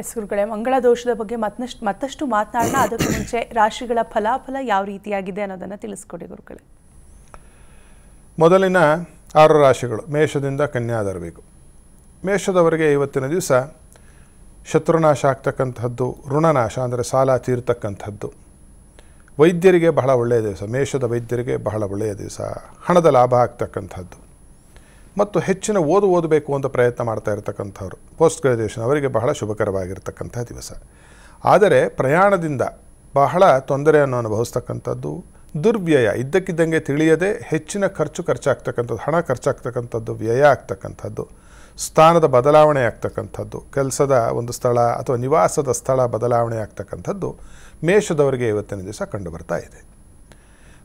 ಹೆಸರುಗಳೇ ಮಂಗಳ ದೋಷದ ಬಗ್ಗೆ ಮತ್ತಷ್ಟು ಮತ್ತಷ್ಟು ಮಾತನಾಡೋಣ ಅದಕ್ಕೂ ಮುಂಚೆ ರಾಶಿಗಳ ಫಲಾಫಲ ಯಾವ ರೀತಿಯಾಗಿದೆ ಅನ್ನೋದನ್ನು ತಿಳಿಸ್ಕೊಡಿ ಗುರುಗಳೇ ಮೊದಲಿನ ಆರು ರಾಶಿಗಳು ಮೇಷದಿಂದ ಕನ್ಯಾದರಬೇಕು ಮೇಷದವರಿಗೆ ಇವತ್ತಿನ ದಿವಸ ಶತ್ರುನಾಶ ಆಗ್ತಕ್ಕಂಥದ್ದು ಋಣನಾಶ ಅಂದರೆ ಸಾಲ ತೀರ್ತಕ್ಕಂಥದ್ದು ವೈದ್ಯರಿಗೆ ಬಹಳ ಒಳ್ಳೆಯ ದಿವಸ ಮೇಷದ ವೈದ್ಯರಿಗೆ ಬಹಳ ಒಳ್ಳೆಯ ದಿವಸ ಹಣದ ಲಾಭ ಆಗ್ತಕ್ಕಂಥದ್ದು ಮತ್ತು ಹೆಚ್ಚಿನ ಓದು ಓದಬೇಕು ಅಂತ ಪ್ರಯತ್ನ ಮಾಡ್ತಾ ಇರತಕ್ಕಂಥವ್ರು ಪೋಸ್ಟ್ ಗ್ರಾಜುಯೇಷನ್ ಅವರಿಗೆ ಬಹಳ ಶುಭಕರವಾಗಿರ್ತಕ್ಕಂಥ ದಿವಸ ಆದರೆ ಪ್ರಯಾಣದಿಂದ ಬಹಳ ತೊಂದರೆಯನ್ನು ಅನುಭವಿಸ್ತಕ್ಕಂಥದ್ದು ದುರ್ವ್ಯಯ ಇದ್ದಕ್ಕಿದ್ದಂಗೆ ತಿಳಿಯದೆ ಹೆಚ್ಚಿನ ಖರ್ಚು ಖರ್ಚಾಗ್ತಕ್ಕಂಥದ್ದು ಹಣ ಖರ್ಚಾಗ್ತಕ್ಕಂಥದ್ದು ವ್ಯಯ ಆಗ್ತಕ್ಕಂಥದ್ದು ಸ್ಥಾನದ ಬದಲಾವಣೆ ಆಗ್ತಕ್ಕಂಥದ್ದು ಕೆಲಸದ ಒಂದು ಸ್ಥಳ ಅಥವಾ ನಿವಾಸದ ಸ್ಥಳ ಬದಲಾವಣೆ ಆಗ್ತಕ್ಕಂಥದ್ದು ಮೇಷದವರಿಗೆ ಇವತ್ತಿನ ದಿವಸ ಕಂಡುಬರ್ತಾ ಇದೆ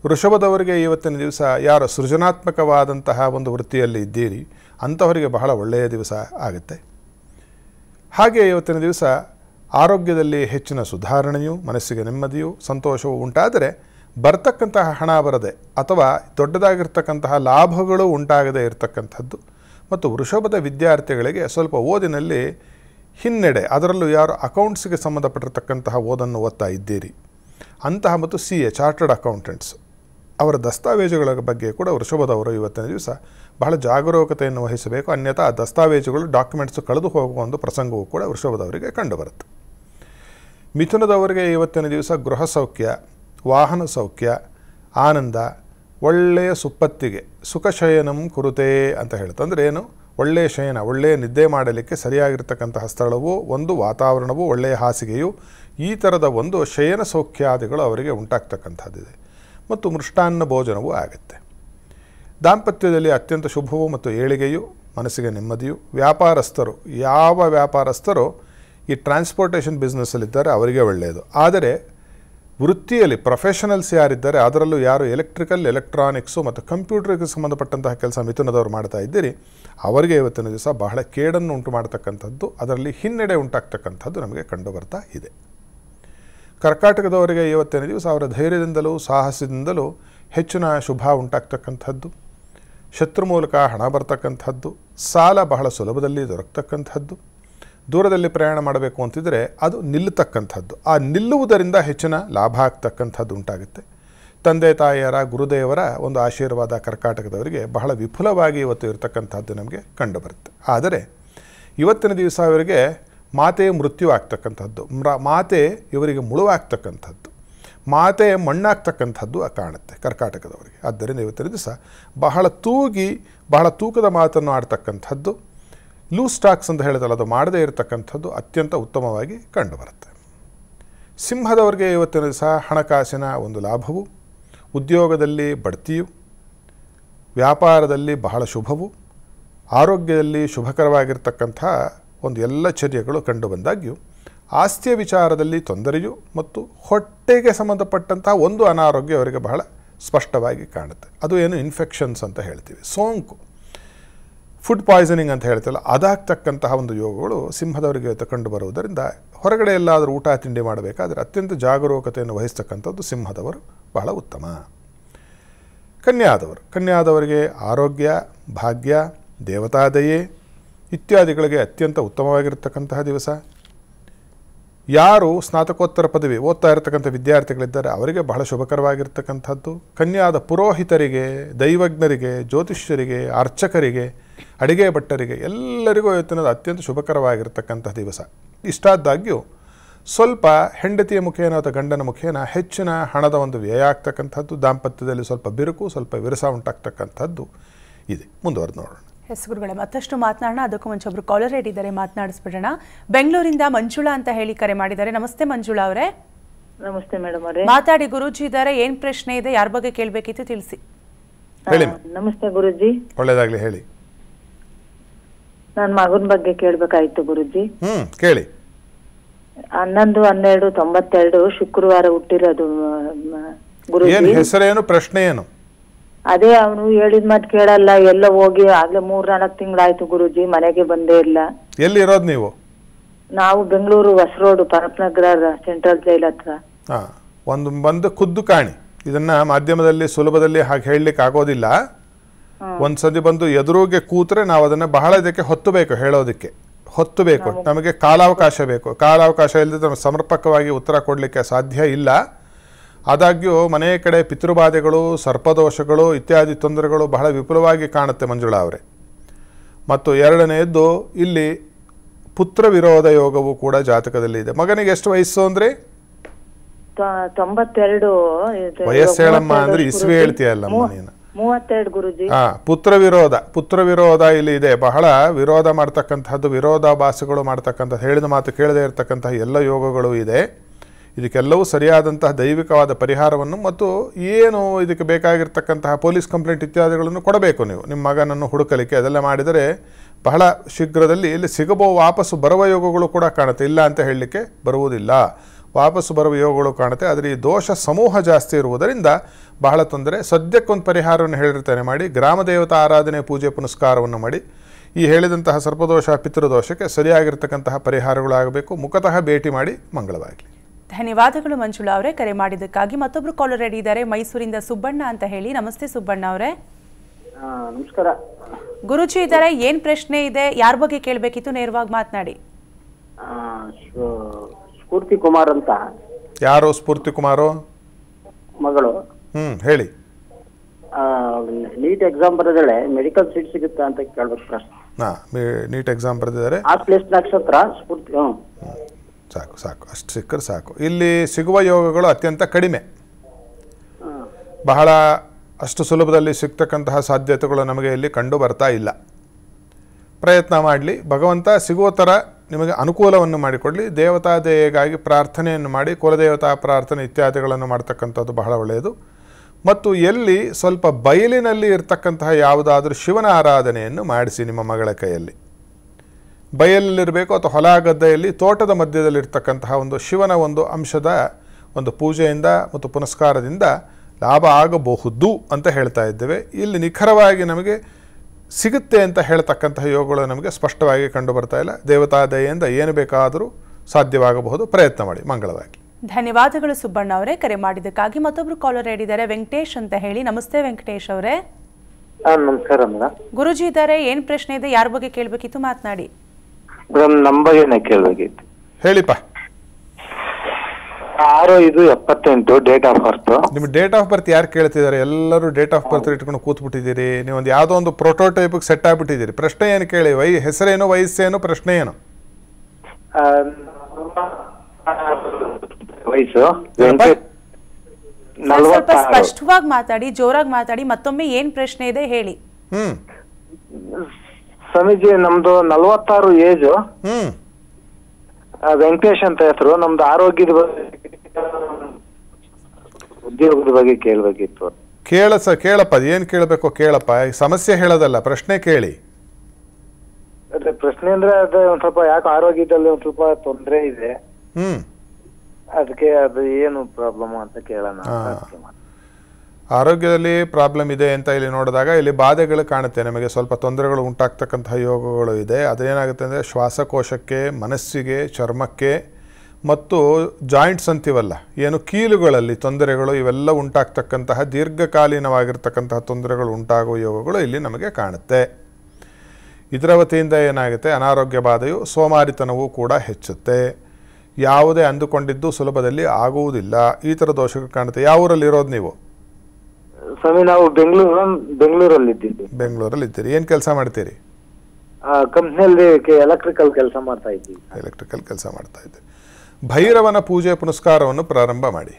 ವೃಷಭದವರಿಗೆ ಇವತ್ತಿನ ದಿವಸ ಯಾರು ಸೃಜನಾತ್ಮಕವಾದಂತಹ ಒಂದು ವೃತ್ತಿಯಲ್ಲಿ ಇದ್ದೀರಿ ಅಂಥವರಿಗೆ ಬಹಳ ಒಳ್ಳೆಯ ದಿವಸ ಆಗುತ್ತೆ ಹಾಗೆ ಇವತ್ತಿನ ದಿವಸ ಆರೋಗ್ಯದಲ್ಲಿ ಹೆಚ್ಚಿನ ಸುಧಾರಣೆಯು ಮನಸ್ಸಿಗೆ ನೆಮ್ಮದಿಯು ಸಂತೋಷವೂ ಉಂಟಾದರೆ ಬರ್ತಕ್ಕಂತಹ ಹಣ ಬರದೆ ಅಥವಾ ದೊಡ್ಡದಾಗಿರ್ತಕ್ಕಂತಹ ಲಾಭಗಳು ಉಂಟಾಗದೇ ಇರತಕ್ಕಂಥದ್ದು ಮತ್ತು ವೃಷಭದ ವಿದ್ಯಾರ್ಥಿಗಳಿಗೆ ಸ್ವಲ್ಪ ಓದಿನಲ್ಲಿ ಹಿನ್ನೆಡೆ ಅದರಲ್ಲೂ ಯಾರು ಅಕೌಂಟ್ಸ್ಗೆ ಸಂಬಂಧಪಟ್ಟಿರತಕ್ಕಂತಹ ಓದನ್ನು ಓದ್ತಾ ಇದ್ದೀರಿ ಅಂತಹ ಮತ್ತು ಸಿ ಎ ಚಾರ್ಟರ್ಡ್ ಅಕೌಂಟೆಂಟ್ಸ್ ಅವರ ದಸ್ತಾವೇಜುಗಳ ಬಗ್ಗೆ ಕೂಡ ವೃಷಭದವರು ಇವತ್ತಿನ ದಿವಸ ಬಹಳ ಜಾಗರೂಕತೆಯನ್ನು ವಹಿಸಬೇಕು ಅನ್ಯಥಾ ಆ ದಸ್ತಾವೇಜುಗಳು ಡಾಕ್ಯುಮೆಂಟ್ಸು ಕಳೆದು ಹೋಗುವ ಒಂದು ಪ್ರಸಂಗವೂ ಕೂಡ ವೃಷಭದವರಿಗೆ ಕಂಡುಬರುತ್ತೆ ಮಿಥುನದವರಿಗೆ ಇವತ್ತಿನ ದಿವಸ ಗೃಹ ಸೌಖ್ಯ ವಾಹನ ಸೌಖ್ಯ ಆನಂದ ಒಳ್ಳೆಯ ಸುಪ್ಪತ್ತಿಗೆ ಸುಖ ಶಯನಂ ಕುರುತೇ ಅಂತ ಹೇಳ್ತಂದ್ರೆ ಏನು ಒಳ್ಳೆಯ ಶಯನ ಒಳ್ಳೆಯ ನಿದ್ದೆ ಮಾಡಲಿಕ್ಕೆ ಸರಿಯಾಗಿರ್ತಕ್ಕಂತಹ ಸ್ಥಳವು ಒಂದು ವಾತಾವರಣವು ಒಳ್ಳೆಯ ಹಾಸಿಗೆಯು ಈ ಥರದ ಒಂದು ಶಯನ ಸೌಖ್ಯಾದಿಗಳು ಅವರಿಗೆ ಉಂಟಾಗ್ತಕ್ಕಂಥದ್ದಿದೆ ಮತ್ತು ಮೃಷ್ಟಾನ್ನ ಭೋಜನವೂ ಆಗುತ್ತೆ ದಾಂಪತ್ಯದಲ್ಲಿ ಅತ್ಯಂತ ಶುಭವೂ ಮತ್ತು ಏಳಿಗೆಯು ಮನಸ್ಸಿಗೆ ನೆಮ್ಮದಿಯು ವ್ಯಾಪಾರಸ್ಥರು ಯಾವ ವ್ಯಾಪಾರಸ್ಥರು ಈ ಟ್ರಾನ್ಸ್ಪೋರ್ಟೇಷನ್ ಬಿಸ್ನೆಸ್ಸಲ್ಲಿದ್ದಾರೆ ಅವರಿಗೆ ಒಳ್ಳೆಯದು ಆದರೆ ವೃತ್ತಿಯಲ್ಲಿ ಪ್ರೊಫೆಷನಲ್ಸ್ ಯಾರಿದ್ದಾರೆ ಅದರಲ್ಲೂ ಯಾರು ಎಲೆಕ್ಟ್ರಿಕಲ್ ಎಲೆಕ್ಟ್ರಾನಿಕ್ಸು ಮತ್ತು ಕಂಪ್ಯೂಟರ್ಗೆ ಸಂಬಂಧಪಟ್ಟಂತಹ ಕೆಲಸ ಮಿಥುನದವರು ಮಾಡ್ತಾ ಇದ್ದೀರಿ ಅವರಿಗೆ ಇವತ್ತಿನ ದಿವಸ ಬಹಳ ಕೇಡನ್ನು ಉಂಟು ಮಾಡತಕ್ಕಂಥದ್ದು ಅದರಲ್ಲಿ ಹಿನ್ನಡೆ ಉಂಟಾಗ್ತಕ್ಕಂಥದ್ದು ನಮಗೆ ಕಂಡು ಇದೆ ಕರ್ಕಾಟಕದವರಿಗೆ ಇವತ್ತಿನ ದಿವಸ ಅವರ ಧೈರ್ಯದಿಂದಲೂ ಸಾಹಸದಿಂದಲೂ ಹೆಚ್ಚಿನ ಶುಭ ಉಂಟಾಗ್ತಕ್ಕಂಥದ್ದು ಶತ್ರು ಮೂಲಕ ಹಣ ಬರ್ತಕ್ಕಂಥದ್ದು ಸಾಲ ಬಹಳ ಸುಲಭದಲ್ಲಿ ದೊರಕ್ತಕ್ಕಂಥದ್ದು ದೂರದಲ್ಲಿ ಪ್ರಯಾಣ ಮಾಡಬೇಕು ಅಂತಿದ್ದರೆ ಅದು ನಿಲ್ಲತಕ್ಕಂಥದ್ದು ಆ ನಿಲ್ಲುವುದರಿಂದ ಹೆಚ್ಚಿನ ಲಾಭ ಆಗ್ತಕ್ಕಂಥದ್ದು ಉಂಟಾಗುತ್ತೆ ತಂದೆ ತಾಯಿಯರ ಗುರುದೇವರ ಒಂದು ಆಶೀರ್ವಾದ ಕರ್ಕಾಟಕದವರಿಗೆ ಬಹಳ ವಿಫುಲವಾಗಿ ಇವತ್ತು ಇರತಕ್ಕಂಥದ್ದು ನಮಗೆ ಕಂಡುಬರುತ್ತೆ ಆದರೆ ಇವತ್ತಿನ ದಿವಸ ಅವರಿಗೆ ಮಾತೆ ಮೃತ್ಯು ಆಗ್ತಕ್ಕಂಥದ್ದು ಮ್ರ ಮಾತೆ ಇವರಿಗೆ ಮುಳುವಾಗ್ತಕ್ಕಂಥದ್ದು ಮಾತೆ ಮಣ್ಣಾಗ್ತಕ್ಕಂಥದ್ದು ಕಾಣುತ್ತೆ ಕರ್ಕಾಟಕದವರಿಗೆ ಆದ್ದರಿಂದ ಇವತ್ತಿನ ದಿವಸ ಬಹಳ ತೂಗಿ ಬಹಳ ತೂಕದ ಮಾತನ್ನು ಆಡ್ತಕ್ಕಂಥದ್ದು ಲೂಸ್ ಸ್ಟಾಕ್ಸ್ ಅಂತ ಹೇಳಿದಲ್ಲ ಅದು ಮಾಡದೇ ಇರತಕ್ಕಂಥದ್ದು ಅತ್ಯಂತ ಉತ್ತಮವಾಗಿ ಕಂಡುಬರುತ್ತೆ ಸಿಂಹದವರಿಗೆ ಇವತ್ತಿನ ದಿವಸ ಹಣಕಾಸಿನ ಒಂದು ಲಾಭವು ಉದ್ಯೋಗದಲ್ಲಿ ಬಡ್ತಿಯು ವ್ಯಾಪಾರದಲ್ಲಿ ಬಹಳ ಶುಭವು ಆರೋಗ್ಯದಲ್ಲಿ ಶುಭಕರವಾಗಿರ್ತಕ್ಕಂಥ ಒಂದು ಎಲ್ಲ ಚರ್ಯಗಳು ಬಂದಾಗ್ಯೂ ಆಸ್ತಿಯ ವಿಚಾರದಲ್ಲಿ ತೊಂದರೆಯು ಮತ್ತು ಹೊಟ್ಟೆಗೆ ಸಂಬಂಧಪಟ್ಟಂತಹ ಒಂದು ಅನಾರೋಗ್ಯ ಅವರಿಗೆ ಬಹಳ ಸ್ಪಷ್ಟವಾಗಿ ಕಾಣುತ್ತೆ ಅದು ಏನು ಇನ್ಫೆಕ್ಷನ್ಸ್ ಅಂತ ಹೇಳ್ತೀವಿ ಸೋಂಕು ಫುಡ್ ಪಾಯ್ಸನಿಂಗ್ ಅಂತ ಹೇಳ್ತಿಲ್ಲ ಅದಾಗ್ತಕ್ಕಂತಹ ಒಂದು ಯೋಗಗಳು ಸಿಂಹದವರಿಗೆ ಕಂಡು ಬರುವುದರಿಂದ ಹೊರಗಡೆ ಎಲ್ಲಾದರೂ ಊಟ ತಿಂಡಿ ಮಾಡಬೇಕಾದ್ರೆ ಅತ್ಯಂತ ಜಾಗರೂಕತೆಯನ್ನು ವಹಿಸ್ತಕ್ಕಂಥದ್ದು ಸಿಂಹದವರು ಬಹಳ ಉತ್ತಮ ಕನ್ಯಾದವರು ಕನ್ಯಾದವರಿಗೆ ಆರೋಗ್ಯ ಭಾಗ್ಯ ದೇವತಾದಯೇ ಇತ್ಯಾದಿಗಳಿಗೆ ಅತ್ಯಂತ ಉತ್ತಮವಾಗಿರತಕ್ಕಂತಹ ದಿವಸ ಯಾರು ಸ್ನಾತಕೋತ್ತರ ಪದವಿ ಓದ್ತಾ ಇರತಕ್ಕಂಥ ವಿದ್ಯಾರ್ಥಿಗಳಿದ್ದಾರೆ ಅವರಿಗೆ ಬಹಳ ಶುಭಕರವಾಗಿರ್ತಕ್ಕಂಥದ್ದು ಕನ್ಯಾದ ಪುರೋಹಿತರಿಗೆ ದೈವಜ್ಞರಿಗೆ ಜ್ಯೋತಿಷ್ಯರಿಗೆ ಅರ್ಚಕರಿಗೆ ಅಡಿಗೆ ಭಟ್ಟರಿಗೆ ಎಲ್ಲರಿಗೂ ಇವತ್ತಿನ ಅತ್ಯಂತ ಶುಭಕರವಾಗಿರ್ತಕ್ಕಂಥ ದಿವಸ ಇಷ್ಟಾದಾಗ್ಯೂ ಸ್ವಲ್ಪ ಹೆಂಡತಿಯ ಮುಖೇನ ಅಥವಾ ಗಂಡನ ಮುಖೇನ ಹೆಚ್ಚಿನ ಹಣದ ಒಂದು ವ್ಯಯ ಆಗ್ತಕ್ಕಂಥದ್ದು ದಾಂಪತ್ಯದಲ್ಲಿ ಸ್ವಲ್ಪ ಬಿರುಕು ಸ್ವಲ್ಪ ವಿರಸ ಉಂಟಾಗ್ತಕ್ಕಂಥದ್ದು ಇದೆ ಮುಂದುವರೆದು ನೋಡೋಣ ಎಸ್ ಮತ್ತಷ್ಟು ಮಾತನಾಡೋಣ ಅದಕ್ಕೂ ಮುಂಚೆ ಒಬ್ರು ಕಾಲರ್ ಇದ್ದಾರೆ ಮಾತನಾಡಿಸ್ಬಿಡೋಣ ಬೆಂಗಳೂರಿಂದ ಮಂಜುಳಾ ಅಂತ ಹೇಳಿ ಕರೆ ಮಾಡಿದ್ದಾರೆ ನಮಸ್ತೆ ಮಂಜುಳಾ ಅವರೇ ನಮಸ್ತೆ ಮೇಡಮ್ ಅವರೇ ಮಾತಾಡಿ ಗುರುಜಿ ಇದ್ದಾರೆ ಏನ್ ಪ್ರಶ್ನೆ ಇದೆ ಯಾರ ಬಗ್ಗೆ ಕೇಳಬೇಕಿತ್ತು ತಿಳಿಸಿ ನಮಸ್ತೆ ಗುರುಜಿ ಒಳ್ಳೇದಾಗ್ಲಿ ಹೇಳಿ ನನ್ನ ಮಗನ ಬಗ್ಗೆ ಕೇಳಬೇಕಾಯ್ತು ಗುರುಜಿ ಕೇಳಿ ಹನ್ನೊಂದು ಹನ್ನೆರಡು ತೊಂಬತ್ತೆರಡು ಶುಕ್ರವಾರ ಹುಟ್ಟಿರೋದು ಗುರುಜಿ ಹೆಸರೇನು ಪ್ರಶ್ನೆ ಏನು ಅದೇ ಅವನು ಹೇಳಿದ ಮಾತು ಕೇಳಲ್ಲ ಎಲ್ಲ ಹೋಗಿ ಆಗ್ಲೇ ಮೂರ್ ನಾಲ್ಕು ತಿಂಗಳಾಯ್ತು ಗುರುಜಿ ಮನೆಗೆ ಬಂದೇ ಇಲ್ಲ ಎಲ್ಲಿ ಇರೋದು ನೀವು ನಾವು ಬೆಂಗಳೂರು ಹೊಸ ರೋಡ್ ಪರಪ್ನಗರ ಸೆಂಟ್ರಲ್ ಜೈಲ್ ಹತ್ರ ಹಾ ಒಂದು ಬಂದು ಖುದ್ದು ಕಾಣಿ ಇದನ್ನ ಮಾಧ್ಯಮದಲ್ಲಿ ಸುಲಭದಲ್ಲಿ ಹಾಗೆ ಹೇಳಲಿಕ್ಕೆ ಆಗೋದಿಲ್ಲ ಒಂದ್ಸತಿ ಬಂದು ಎದುರುಗೆ ಕೂತ್ರೆ ನಾವು ಅದನ್ನ ಬಹಳ ಇದಕ್ಕೆ ಹೊತ್ತು ಬೇಕು ಹೇಳೋದಕ್ಕೆ ಹೊತ್ತು ಬೇಕು ನಮಗೆ ಕಾಲಾವಕಾಶ ಬೇಕು ಕಾಲಾವಕಾಶ ಇಲ್ಲದೆ ಸಮರ್ಪಕವಾಗಿ ಉತ್ತರ ಕೊಡಲಿಕ್ಕೆ ಸಾಧ್ಯ ಇಲ್ಲ ಆದಾಗ್ಯೂ ಮನೆಯ ಕಡೆ ಪಿತೃಬಾಧೆಗಳು ಸರ್ಪದೋಷಗಳು ಇತ್ಯಾದಿ ತೊಂದರೆಗಳು ಬಹಳ ವಿಪುಲವಾಗಿ ಕಾಣುತ್ತೆ ಮಂಜುಳಾ ಅವರೇ ಮತ್ತು ಎರಡನೆಯದ್ದು ಇಲ್ಲಿ ಪುತ್ರ ವಿರೋಧ ಯೋಗವು ಕೂಡ ಜಾತಕದಲ್ಲಿ ಇದೆ ಮಗನಿಗೆ ಎಷ್ಟು ವಯಸ್ಸು ಅಂದ್ರೆ ತೊಂಬತ್ತೆರಡು ವಯಸ್ಸು ಹೇಳಮ್ಮ ಅಂದ್ರೆ ಇಸ್ವಿ ಹೇಳ್ತೀಯಲ್ಲ ಗುರುಜಿ ಹಾ ಪುತ್ರ ವಿರೋಧ ಪುತ್ರ ವಿರೋಧ ಇಲ್ಲಿ ಇದೆ ಬಹಳ ವಿರೋಧ ವಿರೋಧ ವಿರೋಧಾಭಾಸಗಳು ಮಾಡ್ತಕ್ಕಂಥದ್ದು ಹೇಳಿದ ಮಾತು ಕೇಳದೆ ಇರತಕ್ಕಂತಹ ಎಲ್ಲ ಯೋಗಗಳು ಇದೆ ಇದಕ್ಕೆಲ್ಲವೂ ಸರಿಯಾದಂತಹ ದೈವಿಕವಾದ ಪರಿಹಾರವನ್ನು ಮತ್ತು ಏನು ಇದಕ್ಕೆ ಬೇಕಾಗಿರ್ತಕ್ಕಂತಹ ಪೊಲೀಸ್ ಕಂಪ್ಲೇಂಟ್ ಇತ್ಯಾದಿಗಳನ್ನು ಕೊಡಬೇಕು ನೀವು ನಿಮ್ಮ ಮಗನನ್ನು ಹುಡುಕಲಿಕ್ಕೆ ಅದೆಲ್ಲ ಮಾಡಿದರೆ ಬಹಳ ಶೀಘ್ರದಲ್ಲಿ ಇಲ್ಲಿ ಸಿಗಬೋ ವಾಪಸ್ಸು ಬರುವ ಯೋಗಗಳು ಕೂಡ ಕಾಣುತ್ತೆ ಇಲ್ಲ ಅಂತ ಹೇಳಲಿಕ್ಕೆ ಬರುವುದಿಲ್ಲ ವಾಪಸ್ಸು ಬರುವ ಯೋಗಗಳು ಕಾಣುತ್ತೆ ಆದರೆ ಈ ದೋಷ ಸಮೂಹ ಜಾಸ್ತಿ ಇರುವುದರಿಂದ ಬಹಳ ತೊಂದರೆ ಸದ್ಯಕ್ಕೊಂದು ಪರಿಹಾರವನ್ನು ಹೇಳಿರ್ತೇನೆ ಮಾಡಿ ಗ್ರಾಮ ದೇವತಾ ಆರಾಧನೆ ಪೂಜೆ ಪುನಸ್ಕಾರವನ್ನು ಮಾಡಿ ಈ ಹೇಳಿದಂತಹ ಸರ್ಪದೋಷ ಪಿತೃದೋಷಕ್ಕೆ ಸರಿಯಾಗಿರ್ತಕ್ಕಂತಹ ಪರಿಹಾರಗಳಾಗಬೇಕು ಮುಖತಃ ಭೇಟಿ ಮಾಡಿ ಮಂಗಳವಾಗಲಿ ಧನ್ಯವಾದಗಳು ಮಂಜುಳಾ ಅವರೇ ಕರೆ ಮಾಡಿದ್ದಕ್ಕಾಗಿ ಮತ್ತೊಬ್ರು ಕಾಲರ್ ರೆಡಿ ಇದ್ದಾರೆ ಮೈಸೂರಿಂದ ಸುಬ್ಬಣ್ಣ ಅಂತ ಹೇಳಿ ನಮಸ್ತೆ ಸುಬ್ಬಣ್ಣ ಅವರೇ ನಮಸ್ಕಾರ ಗುರುಜಿ ಇದ್ದಾರೆ ಏನ್ ಪ್ರಶ್ನೆ ಇದೆ ಯಾರ ಬಗ್ಗೆ ಕೇಳಬೇಕಿತ್ತು ನೇರವಾಗಿ ಮಾತನಾಡಿ ಸ್ಫೂರ್ತಿ ಕುಮಾರ್ ಅಂತ ಯಾರು ಸ್ಫೂರ್ತಿ ಕುಮಾರ್ ಮಗಳು ಹ್ಮ್ ಹೇಳಿ ನೀಟ್ ಎಕ್ಸಾಮ್ ಬರೆದಳೆ ಮೆಡಿಕಲ್ ಸೀಟ್ ಸಿಗುತ್ತಾ ಅಂತ ಕೇಳ್ಬೇಕು ಪ್ರಶ್ನೆ ನೀಟ್ ಎಕ್ಸಾಮ್ ಬರೆದಿದ್ದಾರೆ ಆ ಪ್ಲೇಸ್ ನಕ್ಷತ್ರ ಸ್ಫೂರ್ತಿ ಹ್ಮ್ ಸಾಕು ಸಾಕು ಅಷ್ಟು ಸಿಕ್ಕರೆ ಸಾಕು ಇಲ್ಲಿ ಸಿಗುವ ಯೋಗಗಳು ಅತ್ಯಂತ ಕಡಿಮೆ ಬಹಳ ಅಷ್ಟು ಸುಲಭದಲ್ಲಿ ಸಿಗ್ತಕ್ಕಂತಹ ಸಾಧ್ಯತೆಗಳು ನಮಗೆ ಇಲ್ಲಿ ಕಂಡು ಬರ್ತಾ ಇಲ್ಲ ಪ್ರಯತ್ನ ಮಾಡಲಿ ಭಗವಂತ ಸಿಗುವ ಥರ ನಿಮಗೆ ಅನುಕೂಲವನ್ನು ಮಾಡಿಕೊಡಲಿ ದೇವತಾ ಪ್ರಾರ್ಥನೆಯನ್ನು ಮಾಡಿ ಕುಲದೇವತಾ ಪ್ರಾರ್ಥನೆ ಇತ್ಯಾದಿಗಳನ್ನು ಮಾಡ್ತಕ್ಕಂಥದ್ದು ಬಹಳ ಒಳ್ಳೆಯದು ಮತ್ತು ಎಲ್ಲಿ ಸ್ವಲ್ಪ ಬಯಲಿನಲ್ಲಿ ಇರತಕ್ಕಂತಹ ಯಾವುದಾದ್ರೂ ಶಿವನ ಆರಾಧನೆಯನ್ನು ಮಾಡಿಸಿ ನಿಮ್ಮ ಮಗಳ ಕೈಯಲ್ಲಿ ಬಯಲಲ್ಲಿರಬೇಕು ಅಥವಾ ಹೊಲ ಗದ್ದೆಯಲ್ಲಿ ತೋಟದ ಮಧ್ಯದಲ್ಲಿರ್ತಕ್ಕಂತಹ ಒಂದು ಶಿವನ ಒಂದು ಅಂಶದ ಒಂದು ಪೂಜೆಯಿಂದ ಮತ್ತು ಪುನಸ್ಕಾರದಿಂದ ಲಾಭ ಆಗಬಹುದು ಅಂತ ಹೇಳ್ತಾ ಇದ್ದೇವೆ ಇಲ್ಲಿ ನಿಖರವಾಗಿ ನಮಗೆ ಸಿಗುತ್ತೆ ಅಂತ ಹೇಳ್ತಕ್ಕಂತಹ ಯೋಗಗಳು ನಮಗೆ ಸ್ಪಷ್ಟವಾಗಿ ಕಂಡು ಬರ್ತಾ ಇಲ್ಲ ದೇವತಾ ದಯೆಯಿಂದ ಏನು ಬೇಕಾದರೂ ಸಾಧ್ಯವಾಗಬಹುದು ಪ್ರಯತ್ನ ಮಾಡಿ ಮಂಗಳವಾಗಿ ಧನ್ಯವಾದಗಳು ಸುಬ್ಬಣ್ಣ ಅವರೇ ಕರೆ ಮಾಡಿದ್ದಕ್ಕಾಗಿ ಮತ್ತೊಬ್ರು ಕಾಲರ್ ಹೇಳಿದ್ದಾರೆ ವೆಂಕಟೇಶ್ ಅಂತ ಹೇಳಿ ನಮಸ್ತೆ ವೆಂಕಟೇಶ್ ಅವರೇ ನಮಸ್ಕಾರ ಗುರುಜಿ ಇದ್ದಾರೆ ಏನ್ ಪ್ರಶ್ನೆ ಇದೆ ಯಾರ ಬಗ್ಗೆ ಕೇಳಬೇಕಿತ್ತು ಮಾತನಾಡಿ ನಂಬರ್ ಕೇಳಬೇಕಿತ್ತು ಹೇಳಿಪ್ಪ ಆರು ಇದು ಎಪ್ಪತ್ತೆಂಟು ಡೇಟ್ ಆಫ್ ಬರ್ತ್ ನಿಮ್ಮ ಡೇಟ್ ಆಫ್ ಬರ್ತ್ ಯಾರು ಕೇಳ್ತಿದ್ದಾರೆ ಎಲ್ಲರೂ ಡೇಟ್ ಆಫ್ ಬರ್ತ್ ಇಟ್ಕೊಂಡು ಬಿಟ್ಟಿದ್ದೀರಿ ನೀವು ಒಂದು ಯಾವುದೋ ಒಂದು ಪ್ರೋಟೋಟೈಪ್ ಸೆಟ್ ಆಗ್ಬಿಟ್ಟಿದ್ದೀರಿ ಪ್ರಶ್ನೆ ಏನು ಕೇಳಿ ವೈ ಹೆಸರೇನು ವಯಸ್ಸೇನು ಪ್ರಶ್ನೆ ಏನು ವಯಸ್ಸು ಸ್ವಲ್ಪ ಸ್ಪಷ್ಟವಾಗಿ ಮಾತಾಡಿ ಜೋರಾಗಿ ಮಾತಾಡಿ ಮತ್ತೊಮ್ಮೆ ಏನ್ ಪ್ರಶ್ನೆ ಇದೆ ಹೇಳಿ ಹ್ಮ್ ಸ್ವಾಮೀಜಿ ನಮ್ದು ನಲ್ವತ್ತಾರು ಏಜ್ ಹ್ಮ್ ವೆಂಕಟೇಶ್ ಅಂತ ಹೆಸರು ನಮ್ದು ಆರೋಗ್ಯದ ಬಗ್ಗೆ ಉದ್ಯೋಗದ ಬಗ್ಗೆ ಕೇಳಬೇಕಿತ್ತು ಕೇಳ ಕೇಳಪ್ಪ ಏನ್ ಕೇಳಬೇಕು ಕೇಳಪ್ಪ ಸಮಸ್ಯೆ ಹೇಳೋದಲ್ಲ ಪ್ರಶ್ನೆ ಕೇಳಿ ಅದೇ ಪ್ರಶ್ನೆ ಅಂದ್ರೆ ಅದೇ ಒಂದ್ ಸ್ವಲ್ಪ ಯಾಕೆ ಆರೋಗ್ಯದಲ್ಲಿ ಒಂದ್ ಸ್ವಲ್ಪ ತೊಂದರೆ ಇದೆ ಹ್ಮ್ ಅದಕ್ಕೆ ಅದು ಏನು ಪ್ರಾಬ್ಲಮ್ ಅಂತ ಕೇಳೋಣ ಆರೋಗ್ಯದಲ್ಲಿ ಪ್ರಾಬ್ಲಮ್ ಇದೆ ಅಂತ ಇಲ್ಲಿ ನೋಡಿದಾಗ ಇಲ್ಲಿ ಬಾಧೆಗಳು ಕಾಣುತ್ತೆ ನಮಗೆ ಸ್ವಲ್ಪ ತೊಂದರೆಗಳು ಉಂಟಾಗ್ತಕ್ಕಂತಹ ಯೋಗಗಳು ಇದೆ ಅದೇನಾಗುತ್ತೆ ಅಂದರೆ ಶ್ವಾಸಕೋಶಕ್ಕೆ ಮನಸ್ಸಿಗೆ ಚರ್ಮಕ್ಕೆ ಮತ್ತು ಜಾಯಿಂಟ್ಸ್ ಅಂತೀವಲ್ಲ ಏನು ಕೀಲುಗಳಲ್ಲಿ ತೊಂದರೆಗಳು ಇವೆಲ್ಲ ಉಂಟಾಗ್ತಕ್ಕಂತಹ ದೀರ್ಘಕಾಲೀನವಾಗಿರ್ತಕ್ಕಂತಹ ತೊಂದರೆಗಳು ಉಂಟಾಗುವ ಯೋಗಗಳು ಇಲ್ಲಿ ನಮಗೆ ಕಾಣುತ್ತೆ ಇದರ ವತಿಯಿಂದ ಏನಾಗುತ್ತೆ ಅನಾರೋಗ್ಯ ಬಾಧೆಯು ಸೋಮಾರಿತನವೂ ಕೂಡ ಹೆಚ್ಚುತ್ತೆ ಯಾವುದೇ ಅಂದುಕೊಂಡಿದ್ದು ಸುಲಭದಲ್ಲಿ ಆಗುವುದಿಲ್ಲ ಈ ಥರ ದೋಷಗಳು ಕಾಣುತ್ತೆ ಯಾವ ಊರಲ್ಲಿ ಇರೋದು ನೀವು ಸ್ವಾಮಿ ನಾವು ಬೆಂಗಳೂರು ಬೆಂಗಳೂರಲ್ಲಿ ಇದ್ದೀವಿ ಬೆಂಗಳೂರಲ್ಲಿ ಇದ್ದೀರಿ ಏನ್ ಕೆಲಸ ಮಾಡ್ತೀರಿ ಕಂಪ್ನಿಯಲ್ಲಿ ಎಲೆಕ್ಟ್ರಿಕಲ್ ಕೆಲಸ ಮಾಡ್ತಾ ಇದ್ದೀವಿ ಎಲೆಕ್ಟ್ರಿಕಲ್ ಕೆಲಸ ಮಾಡ್ತಾ ಇದ್ದೀವಿ ಭೈರವನ ಪೂಜೆ ಪುನಸ್ಕಾರವನ್ನು ಪ್ರಾರಂಭ ಮಾಡಿ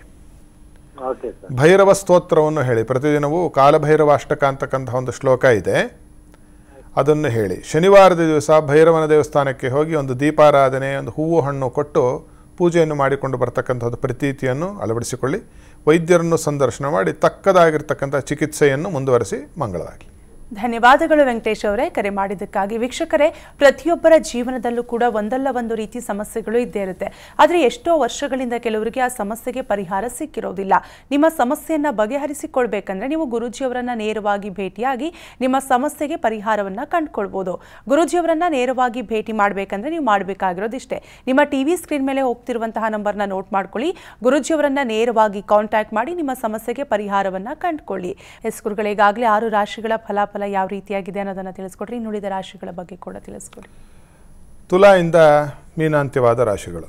ಭೈರವ ಸ್ತೋತ್ರವನ್ನು ಹೇಳಿ ಪ್ರತಿದಿನವೂ ಕಾಲಭೈರವ ಅಷ್ಟಕ ಅಂತಕ್ಕಂತಹ ಒಂದು ಶ್ಲೋಕ ಇದೆ ಅದನ್ನು ಹೇಳಿ ಶನಿವಾರದ ದಿವಸ ಭೈರವನ ದೇವಸ್ಥಾನಕ್ಕೆ ಹೋಗಿ ಒಂದು ದೀಪಾರಾಧನೆ ಒಂದು ಹೂವು ಹಣ್ಣು ಕೊಟ್ಟು ಪೂಜೆಯನ್ನು ಮಾಡಿಕೊಂಡು ಬರ್ತಕ್ಕಂಥದ್ದು ಪ್ರತೀತಿಯನ್ನು ಅಳವಡಿಸಿಕೊಳ್ಳಿ ವೈದ್ಯರನ್ನು ಸಂದರ್ಶನ ಮಾಡಿ ತಕ್ಕದಾಗಿರ್ತಕ್ಕಂಥ ಚಿಕಿತ್ಸೆಯನ್ನು ಮುಂದುವರೆಸಿ ಮಂಗಳವಾಗಲಿ ಧನ್ಯವಾದಗಳು ವೆಂಕಟೇಶ್ ಅವರೇ ಕರೆ ಮಾಡಿದ್ದಕ್ಕಾಗಿ ವೀಕ್ಷಕರೇ ಪ್ರತಿಯೊಬ್ಬರ ಜೀವನದಲ್ಲೂ ಕೂಡ ಒಂದಲ್ಲ ಒಂದು ರೀತಿ ಸಮಸ್ಯೆಗಳು ಇದ್ದೇ ಇರುತ್ತೆ ಆದರೆ ಎಷ್ಟೋ ವರ್ಷಗಳಿಂದ ಕೆಲವರಿಗೆ ಆ ಸಮಸ್ಯೆಗೆ ಪರಿಹಾರ ಸಿಕ್ಕಿರೋದಿಲ್ಲ ನಿಮ್ಮ ಸಮಸ್ಯೆಯನ್ನು ಬಗೆಹರಿಸಿಕೊಳ್ಬೇಕಂದ್ರೆ ನೀವು ಗುರುಜಿಯವರನ್ನು ನೇರವಾಗಿ ಭೇಟಿಯಾಗಿ ನಿಮ್ಮ ಸಮಸ್ಯೆಗೆ ಪರಿಹಾರವನ್ನು ಕಂಡುಕೊಳ್ಬೋದು ಗುರುಜಿಯವರನ್ನು ನೇರವಾಗಿ ಭೇಟಿ ಮಾಡಬೇಕಂದ್ರೆ ನೀವು ಮಾಡಬೇಕಾಗಿರೋದಿಷ್ಟೇ ನಿಮ್ಮ ಟಿ ವಿ ಸ್ಕ್ರೀನ್ ಮೇಲೆ ಹೋಗ್ತಿರುವಂತಹ ನಂಬರ್ನ ನೋಟ್ ಮಾಡ್ಕೊಳ್ಳಿ ಗುರುಜಿಯವರನ್ನು ನೇರವಾಗಿ ಕಾಂಟ್ಯಾಕ್ಟ್ ಮಾಡಿ ನಿಮ್ಮ ಸಮಸ್ಯೆಗೆ ಪರಿಹಾರವನ್ನು ಕಂಡುಕೊಳ್ಳಿ ಎಸ್ ಗುರುಗಳಿಗಾಗಲೇ ಆರು ರಾಶಿಗಳ ಫಲಾಫಲ ಫಲ ಯಾವ ರೀತಿಯಾಗಿದೆ ಅನ್ನೋದನ್ನು ತಿಳಿಸ್ಕೊಡ್ರಿ ನುಡಿದ ರಾಶಿಗಳ ಬಗ್ಗೆ ಕೂಡ ತಿಳಿಸ್ಕೊಡಿ ತುಲಾಯಿಂದ ಮೀನಾಂತ್ಯವಾದ ರಾಶಿಗಳು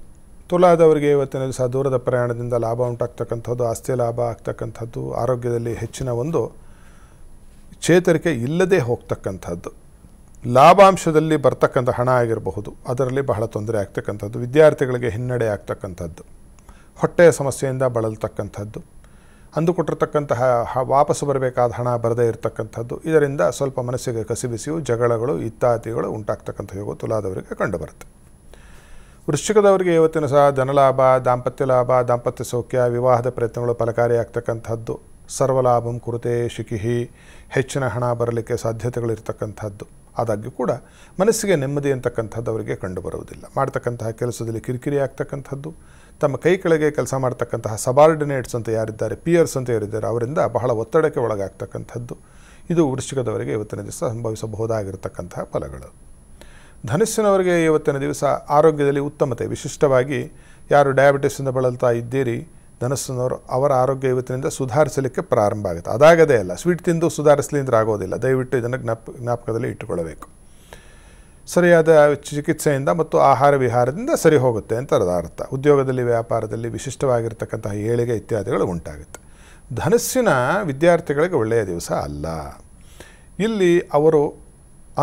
ತುಲಾದವರಿಗೆ ಇವತ್ತಿನ ದಿವಸ ದೂರದ ಪ್ರಯಾಣದಿಂದ ಲಾಭ ಉಂಟಾಗ್ತಕ್ಕಂಥದ್ದು ಆಸ್ತಿ ಲಾಭ ಆಗ್ತಕ್ಕಂಥದ್ದು ಆರೋಗ್ಯದಲ್ಲಿ ಹೆಚ್ಚಿನ ಒಂದು ಚೇತರಿಕೆ ಇಲ್ಲದೆ ಹೋಗ್ತಕ್ಕಂಥದ್ದು ಲಾಭಾಂಶದಲ್ಲಿ ಬರ್ತಕ್ಕಂಥ ಹಣ ಆಗಿರಬಹುದು ಅದರಲ್ಲಿ ಬಹಳ ತೊಂದರೆ ಆಗ್ತಕ್ಕಂಥದ್ದು ವಿದ್ಯಾರ್ಥಿಗಳಿಗೆ ಹಿನ್ನಡೆ ಆಗ್ತಕ್ಕಂಥದ್ದು ಹೊಟ್ಟೆಯ ಸಮಸ್ಯೆಯಿಂದ ಬಳಲ್ತಕ್ಕಂಥದ್ದು ಅಂದುಕೊಟ್ಟಿರ್ತಕ್ಕಂತಹ ವಾಪಸ್ಸು ಬರಬೇಕಾದ ಹಣ ಬರದೇ ಇರತಕ್ಕಂಥದ್ದು ಇದರಿಂದ ಸ್ವಲ್ಪ ಮನಸ್ಸಿಗೆ ಕಸಿಬಿಸಿಯು ಜಗಳಗಳು ಇತ್ತಾತಿಗಳು ಉಂಟಾಗ್ತಕ್ಕಂಥ ಯೋಗ ತುಲಾದವರಿಗೆ ಕಂಡುಬರುತ್ತೆ ವೃಶ್ಚಿಕದವರಿಗೆ ಇವತ್ತಿನ ಸಹ ಧನಲಾಭ ದಾಂಪತ್ಯ ಲಾಭ ದಾಂಪತ್ಯ ಸೌಖ್ಯ ವಿವಾಹದ ಪ್ರಯತ್ನಗಳು ಫಲಕಾರಿಯಾಗ್ತಕ್ಕಂಥದ್ದು ಸರ್ವಲಾಭಂ ಕುರಿತೆ ಶಿಕಿಹಿ ಹೆಚ್ಚಿನ ಹಣ ಬರಲಿಕ್ಕೆ ಸಾಧ್ಯತೆಗಳಿರ್ತಕ್ಕಂಥದ್ದು ಆದಾಗ್ಯೂ ಕೂಡ ಮನಸ್ಸಿಗೆ ನೆಮ್ಮದಿ ಅಂತಕ್ಕಂಥದ್ದು ಅವರಿಗೆ ಕಂಡುಬರುವುದಿಲ್ಲ ಮಾಡ್ತಕ್ಕಂತಹ ಕೆಲಸದಲ್ಲಿ ಕಿರಿಕಿರಿ ಆಗ್ತಕ್ಕಂಥದ್ದು ತಮ್ಮ ಕೈ ಕೆಳಗೆ ಕೆಲಸ ಮಾಡ್ತಕ್ಕಂತಹ ಸಬಾರ್ಡಿನೇಟ್ಸ್ ಅಂತ ಯಾರಿದ್ದಾರೆ ಪಿಯರ್ಸ್ ಅಂತ ಯಾರಿದ್ದಾರೆ ಅವರಿಂದ ಬಹಳ ಒತ್ತಡಕ್ಕೆ ಒಳಗಾಗ್ತಕ್ಕಂಥದ್ದು ಇದು ವೃಶ್ಚಿಕದವರಿಗೆ ಇವತ್ತಿನ ದಿವಸ ಸಂಭವಿಸಬಹುದಾಗಿರ್ತಕ್ಕಂತಹ ಫಲಗಳು ಧನಸ್ಸಿನವರಿಗೆ ಇವತ್ತಿನ ದಿವಸ ಆರೋಗ್ಯದಲ್ಲಿ ಉತ್ತಮತೆ ವಿಶಿಷ್ಟವಾಗಿ ಯಾರು ಡಯಾಬಿಟಿಸಿಂದ ಬಳಲ್ತಾ ಇದ್ದೀರಿ ಧನಸ್ಸಿನವರು ಅವರ ಆರೋಗ್ಯ ಇವತ್ತಿನಿಂದ ಸುಧಾರಿಸಲಿಕ್ಕೆ ಪ್ರಾರಂಭ ಆಗುತ್ತೆ ಅದಾಗದೇ ಅಲ್ಲ ಸ್ವೀಟ್ ತಿಂದು ಸುಧಾರಿಸಲಿಂದ್ರೆ ಆಗೋದಿಲ್ಲ ದಯವಿಟ್ಟು ಇದನ್ನು ಜ್ಞಾಪ ಜ್ಞಾಪಕದಲ್ಲಿ ಇಟ್ಟುಕೊಳ್ಳಬೇಕು ಸರಿಯಾದ ಚಿಕಿತ್ಸೆಯಿಂದ ಮತ್ತು ಆಹಾರ ವಿಹಾರದಿಂದ ಸರಿ ಹೋಗುತ್ತೆ ಅಂತ ಅದರ ಅರ್ಥ ಉದ್ಯೋಗದಲ್ಲಿ ವ್ಯಾಪಾರದಲ್ಲಿ ವಿಶಿಷ್ಟವಾಗಿರ್ತಕ್ಕಂತಹ ಏಳಿಗೆ ಇತ್ಯಾದಿಗಳು ಉಂಟಾಗುತ್ತೆ ಧನಸ್ಸಿನ ವಿದ್ಯಾರ್ಥಿಗಳಿಗೆ ಒಳ್ಳೆಯ ದಿವಸ ಅಲ್ಲ ಇಲ್ಲಿ ಅವರು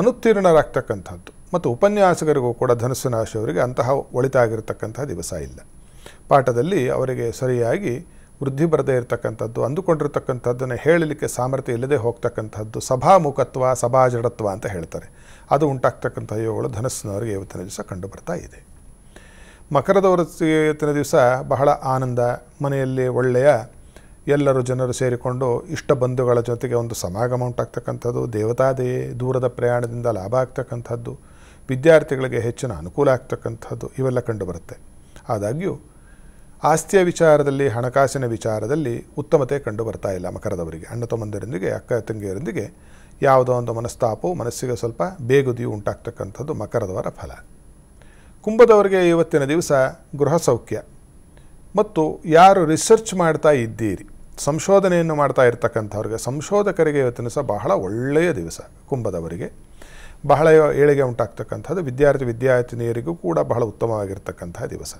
ಅನುತ್ತೀರ್ಣರಾಗ್ತಕ್ಕಂಥದ್ದು ಮತ್ತು ಉಪನ್ಯಾಸಕರಿಗೂ ಕೂಡ ಧನಸ್ಸು ರಾಶಿಯವರಿಗೆ ಅಂತಹ ಒಳಿತಾಗಿರ್ತಕ್ಕಂತಹ ದಿವಸ ಇಲ್ಲ ಪಾಠದಲ್ಲಿ ಅವರಿಗೆ ಸರಿಯಾಗಿ ವೃದ್ಧಿ ಬರದೇ ಇರತಕ್ಕಂಥದ್ದು ಅಂದುಕೊಂಡಿರತಕ್ಕಂಥದ್ದನ್ನು ಹೇಳಲಿಕ್ಕೆ ಸಾಮರ್ಥ್ಯ ಇಲ್ಲದೆ ಹೋಗ್ತಕ್ಕಂಥದ್ದು ಸಭಾಮುಖತ್ವ ಜಡತ್ವ ಅಂತ ಹೇಳ್ತಾರೆ ಅದು ಉಂಟಾಗ್ತಕ್ಕಂಥ ಯೋಗಗಳು ಧನಸ್ಸಿನವರಿಗೆ ಇವತ್ತಿನ ದಿವಸ ಕಂಡು ಬರ್ತಾ ಇದೆ ಮಕರದವರ ಇವತ್ತಿನ ದಿವಸ ಬಹಳ ಆನಂದ ಮನೆಯಲ್ಲಿ ಒಳ್ಳೆಯ ಎಲ್ಲರೂ ಜನರು ಸೇರಿಕೊಂಡು ಇಷ್ಟ ಬಂಧುಗಳ ಜೊತೆಗೆ ಒಂದು ಸಮಾಗಮ ಉಂಟಾಗ್ತಕ್ಕಂಥದ್ದು ದೇವತಾದೆಯೇ ದೂರದ ಪ್ರಯಾಣದಿಂದ ಲಾಭ ಆಗ್ತಕ್ಕಂಥದ್ದು ವಿದ್ಯಾರ್ಥಿಗಳಿಗೆ ಹೆಚ್ಚಿನ ಅನುಕೂಲ ಆಗ್ತಕ್ಕಂಥದ್ದು ಇವೆಲ್ಲ ಕಂಡುಬರುತ್ತೆ ಆದಾಗ್ಯೂ ಆಸ್ತಿಯ ವಿಚಾರದಲ್ಲಿ ಹಣಕಾಸಿನ ವಿಚಾರದಲ್ಲಿ ಉತ್ತಮತೆ ಕಂಡು ಬರ್ತಾ ಇಲ್ಲ ಮಕರದವರಿಗೆ ಅಣ್ಣ ತಮ್ಮಂದಿರೊಂದಿಗೆ ಅಕ್ಕ ತಂಗಿಯರೊಂದಿಗೆ ಯಾವುದೋ ಒಂದು ಮನಸ್ತಾಪವು ಮನಸ್ಸಿಗೆ ಸ್ವಲ್ಪ ಬೇಗುದಿಯು ಉಂಟಾಗ್ತಕ್ಕಂಥದ್ದು ಮಕರದವರ ಫಲ ಕುಂಭದವರಿಗೆ ಇವತ್ತಿನ ದಿವಸ ಗೃಹ ಸೌಖ್ಯ ಮತ್ತು ಯಾರು ರಿಸರ್ಚ್ ಮಾಡ್ತಾ ಇದ್ದೀರಿ ಸಂಶೋಧನೆಯನ್ನು ಮಾಡ್ತಾ ಇರ್ತಕ್ಕಂಥವ್ರಿಗೆ ಸಂಶೋಧಕರಿಗೆ ಇವತ್ತಿನ ದಿವಸ ಬಹಳ ಒಳ್ಳೆಯ ದಿವಸ ಕುಂಭದವರಿಗೆ ಬಹಳ ಏಳಿಗೆ ಉಂಟಾಗ್ತಕ್ಕಂಥದ್ದು ವಿದ್ಯಾರ್ಥಿ ವಿದ್ಯಾರ್ಥಿನಿಯರಿಗೂ ಕೂಡ ಬಹಳ ಉತ್ತಮವಾಗಿರ್ತಕ್ಕಂಥ ದಿವಸ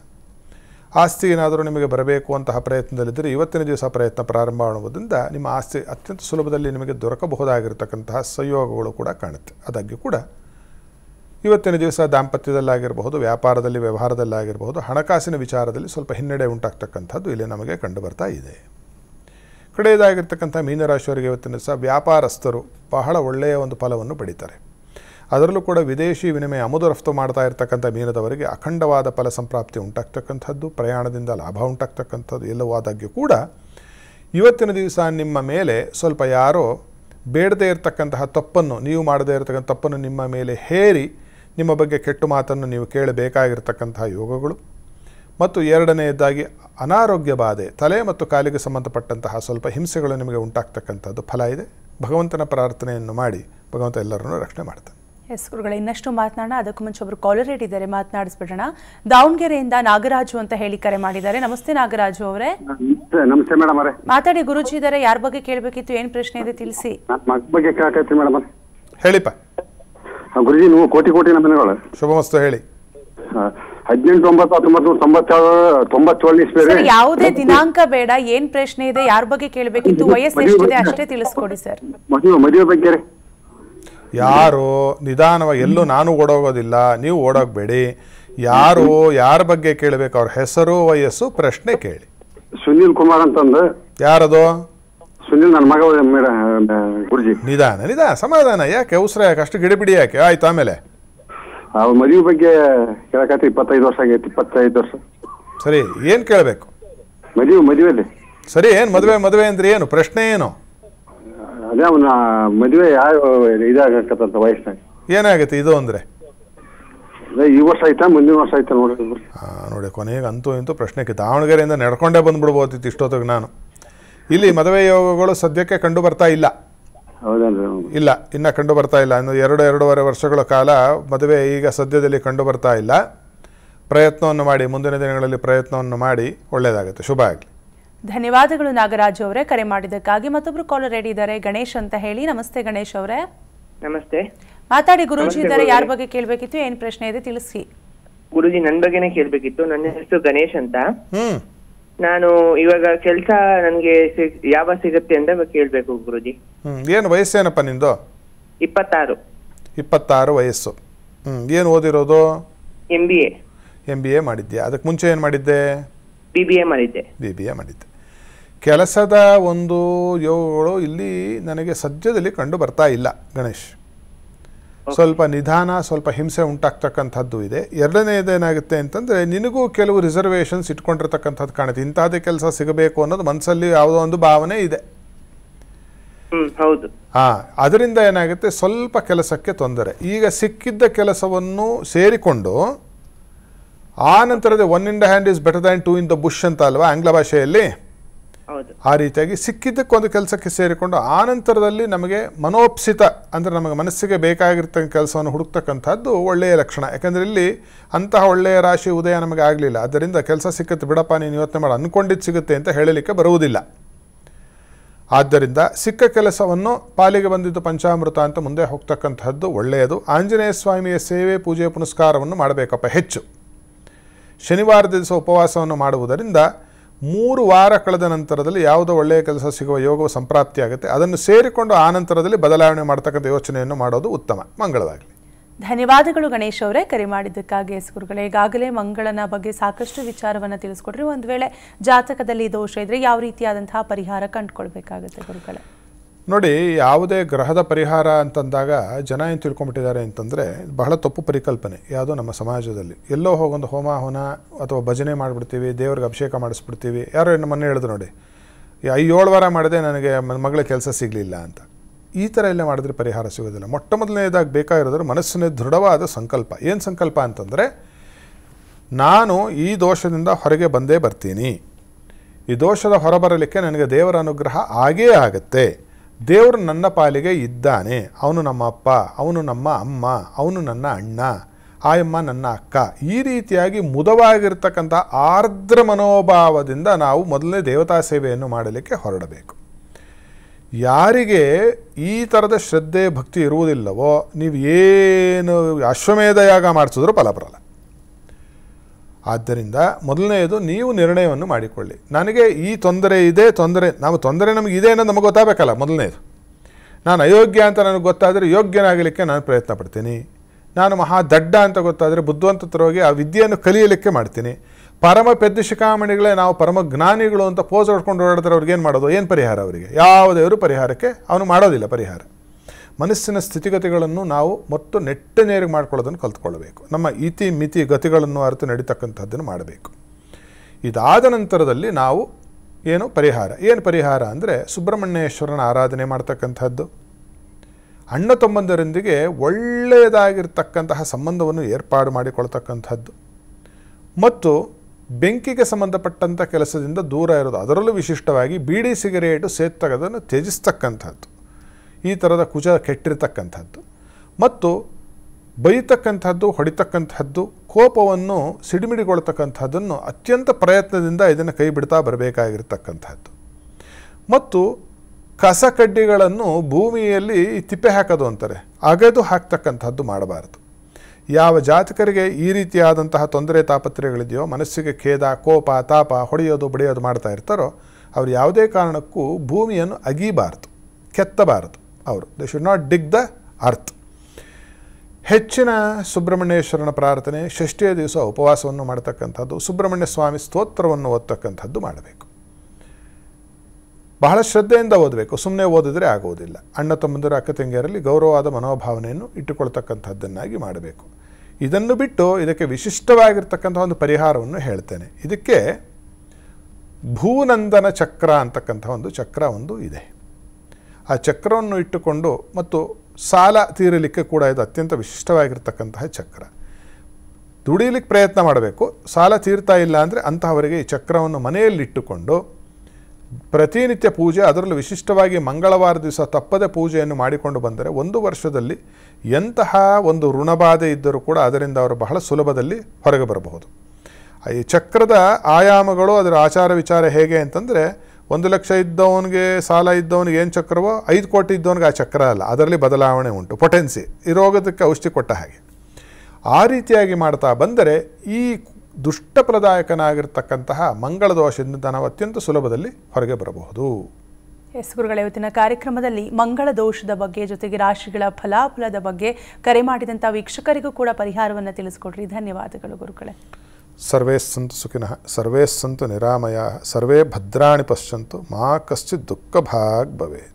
ಆಸ್ತಿ ಏನಾದರೂ ನಿಮಗೆ ಬರಬೇಕು ಅಂತಹ ಪ್ರಯತ್ನದಲ್ಲಿದ್ದರೆ ಇವತ್ತಿನ ದಿವಸ ಪ್ರಯತ್ನ ಪ್ರಾರಂಭ ಮಾಡುವುದರಿಂದ ನಿಮ್ಮ ಆಸ್ತಿ ಅತ್ಯಂತ ಸುಲಭದಲ್ಲಿ ನಿಮಗೆ ದೊರಕಬಹುದಾಗಿರ್ತಕ್ಕಂತಹ ಸಂಯೋಗಗಳು ಕೂಡ ಕಾಣುತ್ತೆ ಅದಾಗ್ಯೂ ಕೂಡ ಇವತ್ತಿನ ದಿವಸ ದಾಂಪತ್ಯದಲ್ಲಾಗಿರಬಹುದು ವ್ಯಾಪಾರದಲ್ಲಿ ವ್ಯವಹಾರದಲ್ಲಾಗಿರಬಹುದು ಹಣಕಾಸಿನ ವಿಚಾರದಲ್ಲಿ ಸ್ವಲ್ಪ ಹಿನ್ನಡೆ ಉಂಟಾಗ್ತಕ್ಕಂಥದ್ದು ಇಲ್ಲಿ ನಮಗೆ ಕಂಡುಬರ್ತಾ ಇದೆ ಕಡೆಯದಾಗಿರ್ತಕ್ಕಂಥ ಮೀನರಾಶಿಯವರಿಗೆ ಇವತ್ತಿನ ದಿವಸ ವ್ಯಾಪಾರಸ್ಥರು ಬಹಳ ಒಳ್ಳೆಯ ಒಂದು ಫಲವನ್ನು ಪಡೀತಾರೆ ಅದರಲ್ಲೂ ಕೂಡ ವಿದೇಶಿ ವಿನಿಮಯ ಆಮದು ರಫ್ತು ಮಾಡ್ತಾ ಇರತಕ್ಕಂಥ ಮೀನದವರಿಗೆ ಅಖಂಡವಾದ ಫಲ ಸಂಪ್ರಾಪ್ತಿ ಉಂಟಾಗ್ತಕ್ಕಂಥದ್ದು ಪ್ರಯಾಣದಿಂದ ಲಾಭ ಉಂಟಾಗ್ತಕ್ಕಂಥದ್ದು ಎಲ್ಲವಾದಾಗ್ಯೂ ಕೂಡ ಇವತ್ತಿನ ದಿವಸ ನಿಮ್ಮ ಮೇಲೆ ಸ್ವಲ್ಪ ಯಾರೋ ಬೇಡದೇ ಇರತಕ್ಕಂತಹ ತಪ್ಪನ್ನು ನೀವು ಮಾಡದೇ ಇರತಕ್ಕಂಥ ತಪ್ಪನ್ನು ನಿಮ್ಮ ಮೇಲೆ ಹೇರಿ ನಿಮ್ಮ ಬಗ್ಗೆ ಕೆಟ್ಟು ಮಾತನ್ನು ನೀವು ಕೇಳಬೇಕಾಗಿರ್ತಕ್ಕಂತಹ ಯೋಗಗಳು ಮತ್ತು ಎರಡನೆಯದಾಗಿ ಅನಾರೋಗ್ಯ ಬಾಧೆ ತಲೆ ಮತ್ತು ಕಾಲಿಗೆ ಸಂಬಂಧಪಟ್ಟಂತಹ ಸ್ವಲ್ಪ ಹಿಂಸೆಗಳು ನಿಮಗೆ ಉಂಟಾಗ್ತಕ್ಕಂಥದ್ದು ಫಲ ಇದೆ ಭಗವಂತನ ಪ್ರಾರ್ಥನೆಯನ್ನು ಮಾಡಿ ಭಗವಂತ ಎಲ್ಲರನ್ನೂ ರಕ್ಷಣೆ ಮಾಡ್ತಾರೆ ಎಸ್ ಗುರುಗಳ ಇನ್ನಷ್ಟು ಮಾತನಾಡೋಣ ಅದಕ್ಕೂ ಮುಂಚೆ ಒಬ್ರು ಕಾಲರ್ ಇಟ್ಟಿದ್ದಾರೆ ಮಾತನಾಡಿಸ್ಬಿಡೋಣ ದಾವಣಗೆರೆಯಿಂದ ನಾಗರಾಜು ಅಂತ ಹೇಳಿ ಕರೆ ಮಾಡಿದ್ದಾರೆ ನಮಸ್ತೆ ನಾಗರಾಜು ಅವರೇ ನಮಸ್ತೆ ಮೇಡಮ್ ಅವರೇ ಮಾತಾಡಿ ಗುರುಜಿ ಇದ್ದಾರೆ ಯಾರ ಬಗ್ಗೆ ಕೇಳಬೇಕಿತ್ತು ಏನ್ ಪ್ರಶ್ನೆ ಇದೆ ತಿಳಿಸಿ ಬಗ್ಗೆ ಮೇಡಮ್ ಹೇಳಿಪ್ಪ ಗುರುಜಿ ನೀವು ಕೋಟಿ ಕೋಟಿ ಶುಭಮಸ್ತು ಹೇಳಿ ಹದಿನೆಂಟು ಒಂಬತ್ತು ಹತ್ತೊಂಬತ್ತು ತೊಂಬತ್ತೇಳು ಯಾವುದೇ ದಿನಾಂಕ ಬೇಡ ಏನ್ ಪ್ರಶ್ನೆ ಇದೆ ಯಾರ ಬಗ್ಗೆ ಕೇಳಬೇಕಿತ್ತು ವಯಸ್ಸು ಎಷ್ಟಿದೆ ಅಷ್ಟೇ ತಿಳಿಸ್ಕೊಡಿ ಸರ್ ಮದುವೆ ಮದುವೆ ಬಗ್ಗೆ ಯಾರು ನಿಧಾನವಾಗಿ ಎಲ್ಲೂ ನಾನು ಓಡೋಗೋದಿಲ್ಲ ನೀವು ಓಡೋಗ್ಬೇಡಿ ಯಾರು ಯಾರ ಬಗ್ಗೆ ಕೇಳಬೇಕು ಅವ್ರ ಹೆಸರು ವಯಸ್ಸು ಪ್ರಶ್ನೆ ಕೇಳಿ ಸುನೀಲ್ ಕುಮಾರ್ ಅಂತಂದು ಯಾರದು ಸುನೀಲ್ ನನ್ನ ಮಗ ಗುರುಜಿ ನಿಧಾನ ನಿಧಾನ ಸಮಾಧಾನ ಯಾಕೆ ಉಸ್ರ ಯಾಕೆ ಅಷ್ಟು ಬಿಡಿ ಯಾಕೆ ಆಯ್ತು ಆಮೇಲೆ ಅವ್ರ ಮದುವೆ ಬಗ್ಗೆ ಕೇಳಕತ್ತೆ ಇಪ್ಪತ್ತೈದು ವರ್ಷ ಆಗೈತಿ ಇಪ್ಪತ್ತೈದು ವರ್ಷ ಸರಿ ಏನು ಕೇಳಬೇಕು ಮದುವೆ ಮದುವೆಯಲ್ಲಿ ಸರಿ ಏನು ಮದುವೆ ಮದುವೆ ಅಂದ್ರೆ ಏನು ಪ್ರಶ್ನೆ ಏನು ಅದೇ ಅವನ ಮದುವೆ ಯಾವ ಇದಾಗತ್ತಂತ ವಯಸ್ಸಾಗ ಏನಾಗುತ್ತೆ ಇದು ಅಂದ್ರೆ ಈ ವರ್ಷ ಆಯ್ತಾ ಮುಂದಿನ ವರ್ಷ ಆಯ್ತಾ ನೋಡಿ ನೋಡಿ ಕೊನೆಗೆ ಅಂತೂ ಇಂತೂ ಪ್ರಶ್ನೆ ದಾವಣಗೆರೆಯಿಂದ ನಡ್ಕೊಂಡೇ ಬಂದ್ಬಿಡ್ಬೋದಿತ್ತು ಇಷ್ಟೊತ್ತಿಗೆ ನಾನು ಇಲ್ಲಿ ಮದುವೆ ಯೋಗಗಳು ಸದ್ಯಕ್ಕೆ ಕಂಡು ಬರ್ತಾ ಇಲ್ಲ ಇಲ್ಲ ಇನ್ನ ಕಂಡು ಬರ್ತಾ ಇಲ್ಲ ಇನ್ನು ಎರಡು ಎರಡೂವರೆ ವರ್ಷಗಳ ಕಾಲ ಮದುವೆ ಈಗ ಸದ್ಯದಲ್ಲಿ ಕಂಡು ಬರ್ತಾ ಇಲ್ಲ ಪ್ರಯತ್ನವನ್ನು ಮಾಡಿ ಮುಂದಿನ ದಿನಗಳಲ್ಲಿ ಪ್ರಯತ್ನವನ್ನು ಮಾಡಿ ಒಳ್ಳೆಯದಾಗುತ್ತೆ ಶುಭ ಆಗಲಿ ಧನ್ಯವಾದಗಳು ನಾಗರಾಜ್ ಅವರೇ ಕರೆ ಮಾಡಿದ್ದಕ್ಕಾಗಿ ಮತ್ತೊಬ್ರು ಕಾಲರ್ ರೆಡಿ ಇದ್ದಾರೆ ಗಣೇಶ್ ಅಂತ ಹೇಳಿ ನಮಸ್ತೆ ಗಣೇಶ್ ಅವರೇ ನಮಸ್ತೆ ಮಾತಾಡಿ ಗುರುಜಿ ಇದ್ದಾರೆ ಯಾರ ಬಗ್ಗೆ ಕೇಳಬೇಕಿತ್ತು ಏನ್ ಪ್ರಶ್ನೆ ಇದೆ ತಿಳಿಸಿ ಗುರುಜಿ ನನ್ ಬಗ್ಗೆನೆ ಕೇಳ್ಬೇಕಿತ್ತು ನನ್ನ ಹೆಸರು ಗಣೇಶ್ ಅಂತ ನಾನು ಇವಾಗ ಕೆಲಸ ನನಗೆ ಯಾವ ಸಿಗುತ್ತೆ ಅಂತ ಕೇಳಬೇಕು ಗುರುಜಿ ಏನು ವಯಸ್ಸೇನಪ್ಪ ನಿಂದು ಇಪ್ಪತ್ತಾರು ಇಪ್ಪತ್ತಾರು ವಯಸ್ಸು ಹ್ಮ್ ಏನು ಓದಿರೋದು M B A M B A ಮಾಡಿದ್ದೆ ಅದಕ್ಕೆ ಮುಂಚೆ ಏನ್ ಮಾಡಿದ್ದೆ ಬಿ ಬಿ ಎ ಮಾಡಿದ್ದೆ ಬಿ ಬಿ ಎ ಮಾಡಿದ್ದೆ ಕೆಲಸದ ಒಂದು ಯೋಗಗಳು ಇಲ್ಲಿ ನನಗೆ ಸದ್ಯದಲ್ಲಿ ಕಂಡು ಬರ್ತಾ ಇಲ್ಲ ಗಣೇಶ್ ಸ್ವಲ್ಪ ನಿಧಾನ ಸ್ವಲ್ಪ ಹಿಂಸೆ ಉಂಟಾಗ್ತಕ್ಕಂಥದ್ದು ಇದೆ ಎರಡನೇದೇನಾಗುತ್ತೆ ಅಂತಂದರೆ ನಿನಗೂ ಕೆಲವು ರಿಸರ್ವೇಷನ್ಸ್ ಇಟ್ಕೊಂಡಿರ್ತಕ್ಕಂಥದ್ದು ಕಾಣುತ್ತೆ ಇಂಥದ್ದೇ ಕೆಲಸ ಸಿಗಬೇಕು ಅನ್ನೋದು ಮನಸ್ಸಲ್ಲಿ ಯಾವುದೋ ಒಂದು ಭಾವನೆ ಇದೆ ಹಾಂ ಅದರಿಂದ ಏನಾಗುತ್ತೆ ಸ್ವಲ್ಪ ಕೆಲಸಕ್ಕೆ ತೊಂದರೆ ಈಗ ಸಿಕ್ಕಿದ್ದ ಕೆಲಸವನ್ನು ಸೇರಿಕೊಂಡು ಆ ನಂತರದ one in the hand is better than two in the bush ಅಂತ ಅಲ್ವಾ ಆಂಗ್ಲ ಭಾಷೆಯಲ್ಲಿ ಆ ರೀತಿಯಾಗಿ ಸಿಕ್ಕಿದ್ದಕ್ಕೊಂದು ಕೆಲಸಕ್ಕೆ ಸೇರಿಕೊಂಡು ಆ ನಂತರದಲ್ಲಿ ನಮಗೆ ಮನೋಪ್ಸಿತ ಅಂದರೆ ನಮಗೆ ಮನಸ್ಸಿಗೆ ಬೇಕಾಗಿರ್ತಕ್ಕಂಥ ಕೆಲಸವನ್ನು ಹುಡುಕ್ತಕ್ಕಂಥದ್ದು ಒಳ್ಳೆಯ ಲಕ್ಷಣ ಯಾಕಂದರೆ ಇಲ್ಲಿ ಅಂತಹ ಒಳ್ಳೆಯ ರಾಶಿ ಉದಯ ನಮಗೆ ಆಗಲಿಲ್ಲ ಆದ್ದರಿಂದ ಕೆಲಸ ಸಿಕ್ಕತ್ತೆ ಬಿಡಪ್ಪ ನೀನು ಯೋಚನೆ ಮಾಡಿ ಅಂದ್ಕೊಂಡಿದ್ದು ಸಿಗುತ್ತೆ ಅಂತ ಹೇಳಲಿಕ್ಕೆ ಬರುವುದಿಲ್ಲ ಆದ್ದರಿಂದ ಸಿಕ್ಕ ಕೆಲಸವನ್ನು ಪಾಲಿಗೆ ಬಂದಿದ್ದು ಪಂಚಾಮೃತ ಅಂತ ಮುಂದೆ ಹೋಗ್ತಕ್ಕಂಥದ್ದು ಒಳ್ಳೆಯದು ಆಂಜನೇಯ ಸ್ವಾಮಿಯ ಸೇವೆ ಪೂಜೆ ಪುನಸ್ಕಾರವನ್ನು ಮಾಡಬೇಕಪ್ಪ ಹೆಚ್ಚು ಶನಿವಾರ ದಿವಸ ಉಪವಾಸವನ್ನು ಮಾಡುವುದರಿಂದ ಮೂರು ವಾರ ಕಳೆದ ನಂತರದಲ್ಲಿ ಯಾವುದೋ ಒಳ್ಳೆಯ ಕೆಲಸ ಸಿಗುವ ಯೋಗವು ಸಂಪ್ರಾಪ್ತಿ ಆಗುತ್ತೆ ಅದನ್ನು ಸೇರಿಕೊಂಡು ಆ ನಂತರದಲ್ಲಿ ಬದಲಾವಣೆ ಮಾಡ್ತಕ್ಕಂಥ ಯೋಚನೆಯನ್ನು ಮಾಡೋದು ಉತ್ತಮ ಮಂಗಳವಾಗಲಿ ಧನ್ಯವಾದಗಳು ಗಣೇಶ್ ಅವರೇ ಕರೆ ಮಾಡಿದ್ದಕ್ಕಾಗಿ ಎಸ್ ಗುರುಗಳೇ ಈಗಾಗಲೇ ಮಂಗಳನ ಬಗ್ಗೆ ಸಾಕಷ್ಟು ವಿಚಾರವನ್ನು ತಿಳಿಸ್ಕೊಡ್ರಿ ಒಂದು ವೇಳೆ ಜಾತಕದಲ್ಲಿ ದೋಷ ಇದ್ರೆ ಯಾವ ರೀತಿಯಾದಂತಹ ಪರಿಹಾರ ಕಂಡುಕೊಳ್ಬೇಕಾಗುತ್ತೆ ಗುರುಗಳೇ ನೋಡಿ ಯಾವುದೇ ಗ್ರಹದ ಪರಿಹಾರ ಅಂತಂದಾಗ ಜನ ಏನು ತಿಳ್ಕೊಂಬಿಟ್ಟಿದ್ದಾರೆ ಅಂತಂದರೆ ಬಹಳ ತಪ್ಪು ಪರಿಕಲ್ಪನೆ ಯಾವುದೋ ನಮ್ಮ ಸಮಾಜದಲ್ಲಿ ಎಲ್ಲೋ ಹೋಗೊಂದು ಹೋಮ ಹೋನ ಅಥವಾ ಭಜನೆ ಮಾಡಿಬಿಡ್ತೀವಿ ದೇವ್ರಿಗೆ ಅಭಿಷೇಕ ಮಾಡಿಸ್ಬಿಡ್ತೀವಿ ಯಾರೋ ನಮ್ಮನ್ನೇ ಹೇಳಿದ್ರು ನೋಡಿ ಏಳು ವಾರ ಮಾಡಿದೆ ನನಗೆ ಮಗಳ ಕೆಲಸ ಸಿಗಲಿಲ್ಲ ಅಂತ ಈ ಥರ ಎಲ್ಲ ಮಾಡಿದ್ರೆ ಪರಿಹಾರ ಸಿಗೋದಿಲ್ಲ ಮೊಟ್ಟ ಮೊದಲನೇದಾಗಿ ಬೇಕಾಗಿರೋದ್ರೆ ಮನಸ್ಸಿನ ದೃಢವಾದ ಸಂಕಲ್ಪ ಏನು ಸಂಕಲ್ಪ ಅಂತಂದರೆ ನಾನು ಈ ದೋಷದಿಂದ ಹೊರಗೆ ಬಂದೇ ಬರ್ತೀನಿ ಈ ದೋಷದ ಹೊರಬರಲಿಕ್ಕೆ ನನಗೆ ದೇವರ ಅನುಗ್ರಹ ಆಗೇ ಆಗುತ್ತೆ ದೇವರು ನನ್ನ ಪಾಲಿಗೆ ಇದ್ದಾನೆ ಅವನು ನಮ್ಮ ಅಪ್ಪ ಅವನು ನಮ್ಮ ಅಮ್ಮ ಅವನು ನನ್ನ ಅಣ್ಣ ಆಯಮ್ಮ ನನ್ನ ಅಕ್ಕ ಈ ರೀತಿಯಾಗಿ ಮುದವಾಗಿರ್ತಕ್ಕಂಥ ಆರ್ದ್ರ ಮನೋಭಾವದಿಂದ ನಾವು ಮೊದಲನೇ ದೇವತಾ ಸೇವೆಯನ್ನು ಮಾಡಲಿಕ್ಕೆ ಹೊರಡಬೇಕು ಯಾರಿಗೆ ಈ ಥರದ ಶ್ರದ್ಧೆ ಭಕ್ತಿ ಇರುವುದಿಲ್ಲವೋ ನೀವು ಏನು ಅಶ್ವಮೇಧ ಯಾಗ ಮಾಡಿಸಿದ್ರೂ ಫಲ ಬರಲ್ಲ ಆದ್ದರಿಂದ ಮೊದಲನೆಯದು ನೀವು ನಿರ್ಣಯವನ್ನು ಮಾಡಿಕೊಳ್ಳಿ ನನಗೆ ಈ ತೊಂದರೆ ಇದೆ ತೊಂದರೆ ನಾವು ತೊಂದರೆ ನಮಗೆ ಇದೆ ಅನ್ನೋದು ನಮಗೆ ಗೊತ್ತಾಗಬೇಕಲ್ಲ ಮೊದಲನೇದು ನಾನು ಅಯೋಗ್ಯ ಅಂತ ನನಗೆ ಗೊತ್ತಾದರೆ ಯೋಗ್ಯನಾಗಲಿಕ್ಕೆ ನಾನು ಪ್ರಯತ್ನ ಪಡ್ತೀನಿ ನಾನು ಮಹಾ ದಡ್ಡ ಅಂತ ಗೊತ್ತಾದರೆ ಬುದ್ಧಿವಂತರೋಗಿ ಆ ವಿದ್ಯೆಯನ್ನು ಕಲಿಯಲಿಕ್ಕೆ ಮಾಡ್ತೀನಿ ಪರಮ ಪೆದ್ದ ಶಿಖಾಮಣಿಗಳೇ ನಾವು ಪರಮ ಜ್ಞಾನಿಗಳು ಅಂತ ಪೋಸ್ ಹೊಡ್ಕೊಂಡು ಓಡಾಡಿದ್ರೆ ಏನು ಮಾಡೋದು ಏನು ಪರಿಹಾರ ಅವರಿಗೆ ಯಾವುದೇ ಅವರು ಪರಿಹಾರಕ್ಕೆ ಅವನು ಮಾಡೋದಿಲ್ಲ ಪರಿಹಾರ ಮನಸ್ಸಿನ ಸ್ಥಿತಿಗತಿಗಳನ್ನು ನಾವು ಮತ್ತು ನೇರಿಗೆ ಮಾಡ್ಕೊಳ್ಳೋದನ್ನು ಕಲ್ತ್ಕೊಳ್ಬೇಕು ನಮ್ಮ ಇತಿ ಮಿತಿ ಗತಿಗಳನ್ನು ಅರ್ಥ ನಡೀತಕ್ಕಂಥದ್ದನ್ನು ಮಾಡಬೇಕು ಇದಾದ ನಂತರದಲ್ಲಿ ನಾವು ಏನು ಪರಿಹಾರ ಏನು ಪರಿಹಾರ ಅಂದರೆ ಸುಬ್ರಹ್ಮಣ್ಯೇಶ್ವರನ ಆರಾಧನೆ ಮಾಡ್ತಕ್ಕಂಥದ್ದು ಅಣ್ಣ ತಮ್ಮಂದರೊಂದಿಗೆ ಒಳ್ಳೆಯದಾಗಿರ್ತಕ್ಕಂತಹ ಸಂಬಂಧವನ್ನು ಏರ್ಪಾಡು ಮಾಡಿಕೊಳ್ತಕ್ಕಂಥದ್ದು ಮತ್ತು ಬೆಂಕಿಗೆ ಸಂಬಂಧಪಟ್ಟಂಥ ಕೆಲಸದಿಂದ ದೂರ ಇರೋದು ಅದರಲ್ಲೂ ವಿಶಿಷ್ಟವಾಗಿ ಬೀಡಿ ಸಿಗರೇಟು ಸೇತಗೋದನ್ನು ತ್ಯಜಿಸ್ತಕ್ಕಂಥದ್ದು ಈ ಥರದ ಕುಜ ಕೆಟ್ಟಿರ್ತಕ್ಕಂಥದ್ದು ಮತ್ತು ಬೈತಕ್ಕಂಥದ್ದು ಹೊಡಿತಕ್ಕಂಥದ್ದು ಕೋಪವನ್ನು ಸಿಡಿಮಿಡಿಗೊಳ್ತಕ್ಕಂಥದ್ದನ್ನು ಅತ್ಯಂತ ಪ್ರಯತ್ನದಿಂದ ಇದನ್ನು ಕೈ ಬಿಡ್ತಾ ಬರಬೇಕಾಗಿರ್ತಕ್ಕಂಥದ್ದು ಮತ್ತು ಕಸಕಡ್ಡಿಗಳನ್ನು ಭೂಮಿಯಲ್ಲಿ ತಿಪ್ಪೆ ಹಾಕೋದು ಅಂತಾರೆ ಅಗೆದು ಹಾಕ್ತಕ್ಕಂಥದ್ದು ಮಾಡಬಾರದು ಯಾವ ಜಾತಕರಿಗೆ ಈ ರೀತಿಯಾದಂತಹ ತೊಂದರೆ ತಾಪತ್ರಯಗಳಿದೆಯೋ ಮನಸ್ಸಿಗೆ ಖೇದ ಕೋಪ ತಾಪ ಹೊಡೆಯೋದು ಬಡಿಯೋದು ಮಾಡ್ತಾ ಇರ್ತಾರೋ ಅವ್ರು ಯಾವುದೇ ಕಾರಣಕ್ಕೂ ಭೂಮಿಯನ್ನು ಅಗೀಬಾರದು ಕೆತ್ತಬಾರದು ಅವರು they should not dig the earth ಹೆಚ್ಚಿನ ಸುಬ್ರಹ್ಮಣ್ಯೇಶ್ವರನ ಪ್ರಾರ್ಥನೆ ಷಷ್ಠಿಯ ದಿವಸ ಉಪವಾಸವನ್ನು ಮಾಡತಕ್ಕಂಥದ್ದು ಸುಬ್ರಹ್ಮಣ್ಯ ಸ್ವಾಮಿ ಸ್ತೋತ್ರವನ್ನು ಓದ್ತಕ್ಕಂಥದ್ದು ಮಾಡಬೇಕು ಬಹಳ ಶ್ರದ್ಧೆಯಿಂದ ಓದಬೇಕು ಸುಮ್ಮನೆ ಓದಿದರೆ ಆಗುವುದಿಲ್ಲ ಅಣ್ಣ ತಮ್ಮಂದಿರು ಅಕ್ಕ ತಂಗಿಯರಲ್ಲಿ ಗೌರವವಾದ ಮನೋಭಾವನೆಯನ್ನು ಇಟ್ಟುಕೊಳ್ತಕ್ಕಂಥದ್ದನ್ನಾಗಿ ಮಾಡಬೇಕು ಇದನ್ನು ಬಿಟ್ಟು ಇದಕ್ಕೆ ವಿಶಿಷ್ಟವಾಗಿರ್ತಕ್ಕಂಥ ಒಂದು ಪರಿಹಾರವನ್ನು ಹೇಳ್ತೇನೆ ಇದಕ್ಕೆ ಭೂನಂದನ ಚಕ್ರ ಅಂತಕ್ಕಂಥ ಒಂದು ಚಕ್ರ ಒಂದು ಇದೆ ಆ ಚಕ್ರವನ್ನು ಇಟ್ಟುಕೊಂಡು ಮತ್ತು ಸಾಲ ತೀರಲಿಕ್ಕೆ ಕೂಡ ಇದು ಅತ್ಯಂತ ವಿಶಿಷ್ಟವಾಗಿರ್ತಕ್ಕಂತಹ ಚಕ್ರ ದುಡಿಯಲಿಕ್ಕೆ ಪ್ರಯತ್ನ ಮಾಡಬೇಕು ಸಾಲ ತೀರ್ತಾ ಇಲ್ಲ ಅಂದರೆ ಅಂತಹವರಿಗೆ ಈ ಚಕ್ರವನ್ನು ಮನೆಯಲ್ಲಿಟ್ಟುಕೊಂಡು ಪ್ರತಿನಿತ್ಯ ಪೂಜೆ ಅದರಲ್ಲೂ ವಿಶಿಷ್ಟವಾಗಿ ಮಂಗಳವಾರ ದಿವಸ ತಪ್ಪದೆ ಪೂಜೆಯನ್ನು ಮಾಡಿಕೊಂಡು ಬಂದರೆ ಒಂದು ವರ್ಷದಲ್ಲಿ ಎಂತಹ ಒಂದು ಋಣಬಾಧೆ ಇದ್ದರೂ ಕೂಡ ಅದರಿಂದ ಅವರು ಬಹಳ ಸುಲಭದಲ್ಲಿ ಹೊರಗೆ ಬರಬಹುದು ಈ ಚಕ್ರದ ಆಯಾಮಗಳು ಅದರ ಆಚಾರ ವಿಚಾರ ಹೇಗೆ ಅಂತಂದರೆ ಒಂದು ಲಕ್ಷ ಇದ್ದವನಿಗೆ ಸಾಲ ಇದ್ದವನಿಗೆ ಏನು ಚಕ್ರವೋ ಐದು ಕೋಟಿ ಇದ್ದವನಿಗೆ ಆ ಚಕ್ರ ಅಲ್ಲ ಅದರಲ್ಲಿ ಬದಲಾವಣೆ ಉಂಟು ಪೊಟೆನ್ಸಿ ಈ ರೋಗದಕ್ಕೆ ಔಷಧಿ ಕೊಟ್ಟ ಹಾಗೆ ಆ ರೀತಿಯಾಗಿ ಮಾಡ್ತಾ ಬಂದರೆ ಈ ದುಷ್ಟಪ್ರದಾಯಕನಾಗಿರ್ತಕ್ಕಂತಹ ಮಂಗಳ ದೋಷದಿಂದ ನಾವು ಅತ್ಯಂತ ಸುಲಭದಲ್ಲಿ ಹೊರಗೆ ಬರಬಹುದು ಎಸ್ ಗುರುಗಳ ಇವತ್ತಿನ ಕಾರ್ಯಕ್ರಮದಲ್ಲಿ ಮಂಗಳ ದೋಷದ ಬಗ್ಗೆ ಜೊತೆಗೆ ರಾಶಿಗಳ ಫಲಾಫಲದ ಬಗ್ಗೆ ಕರೆ ಮಾಡಿದಂಥ ವೀಕ್ಷಕರಿಗೂ ಕೂಡ ಪರಿಹಾರವನ್ನು ತಿಳಿಸ್ಕೊಡ್ರಿ ಧನ್ಯವಾದಗಳು ಗುರುಗಳೇ సర్వే సంతు సుఖిన సర్వే సంతు నిరామయా సర్వే భద్రాణి పశ్చంతు మా కశ్చిత్ దుఃఖభాగ్ భవేత్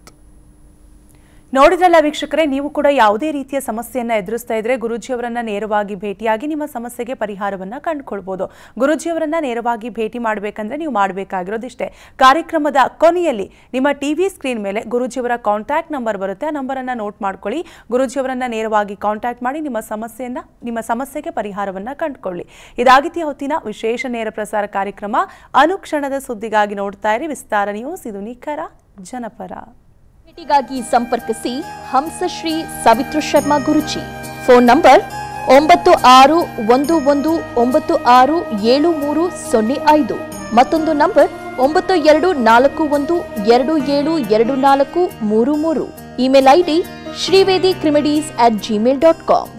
ನೋಡಿದ್ರಲ್ಲ ವೀಕ್ಷಕರೇ ನೀವು ಕೂಡ ಯಾವುದೇ ರೀತಿಯ ಸಮಸ್ಯೆಯನ್ನು ಎದುರಿಸ್ತಾ ಇದ್ರೆ ಗುರುಜಿಯವರನ್ನ ನೇರವಾಗಿ ಭೇಟಿಯಾಗಿ ನಿಮ್ಮ ಸಮಸ್ಯೆಗೆ ಪರಿಹಾರವನ್ನ ಕಂಡುಕೊಳ್ಬೋದು ಗುರುಜಿಯವರನ್ನ ನೇರವಾಗಿ ಭೇಟಿ ಮಾಡಬೇಕಂದ್ರೆ ನೀವು ಮಾಡಬೇಕಾಗಿರೋದಿಷ್ಟೇ ಕಾರ್ಯಕ್ರಮದ ಕೊನೆಯಲ್ಲಿ ನಿಮ್ಮ ಟಿವಿ ಸ್ಕ್ರೀನ್ ಮೇಲೆ ಗುರುಜಿಯವರ ಕಾಂಟ್ಯಾಕ್ಟ್ ನಂಬರ್ ಬರುತ್ತೆ ಆ ನಂಬರನ್ನು ನೋಟ್ ಮಾಡ್ಕೊಳ್ಳಿ ಗುರುಜಿಯವರನ್ನ ನೇರವಾಗಿ ಕಾಂಟ್ಯಾಕ್ಟ್ ಮಾಡಿ ನಿಮ್ಮ ಸಮಸ್ಯೆಯನ್ನ ನಿಮ್ಮ ಸಮಸ್ಯೆಗೆ ಪರಿಹಾರವನ್ನ ಕಂಡುಕೊಳ್ಳಿ ಇದಾಗಿತಿ ಹೊತ್ತಿನ ವಿಶೇಷ ನೇರ ಪ್ರಸಾರ ಕಾರ್ಯಕ್ರಮ ಅನುಕ್ಷಣದ ಸುದ್ದಿಗಾಗಿ ನೋಡ್ತಾ ಇರಿ ವಿಸ್ತಾರ ನ್ಯೂಸ್ ಇದು ನಿಖರ ಜನಪರ ಭೇಟಿಗಾಗಿ ಸಂಪರ್ಕಿಸಿ ಹಂಸಶ್ರೀ ಸವಿತ್ರ ಶರ್ಮಾ ಗುರುಜಿ ಫೋನ್ ನಂಬರ್ ಒಂಬತ್ತು ಆರು ಒಂದು ಒಂದು ಒಂಬತ್ತು ಆರು ಏಳು ಮೂರು ಸೊನ್ನೆ ಐದು ಮತ್ತೊಂದು ನಂಬರ್ ಒಂಬತ್ತು ಎರಡು ನಾಲ್ಕು ಒಂದು ಎರಡು ಏಳು ಎರಡು ನಾಲ್ಕು ಮೂರು ಮೂರು ಇಮೇಲ್ ಐಡಿ ಶ್ರೀವೇದಿ ಕ್ರಿಮಿಡೀಸ್ ಅಟ್ ಜಿಮೇಲ್ ಡಾಟ್ ಕಾಮ್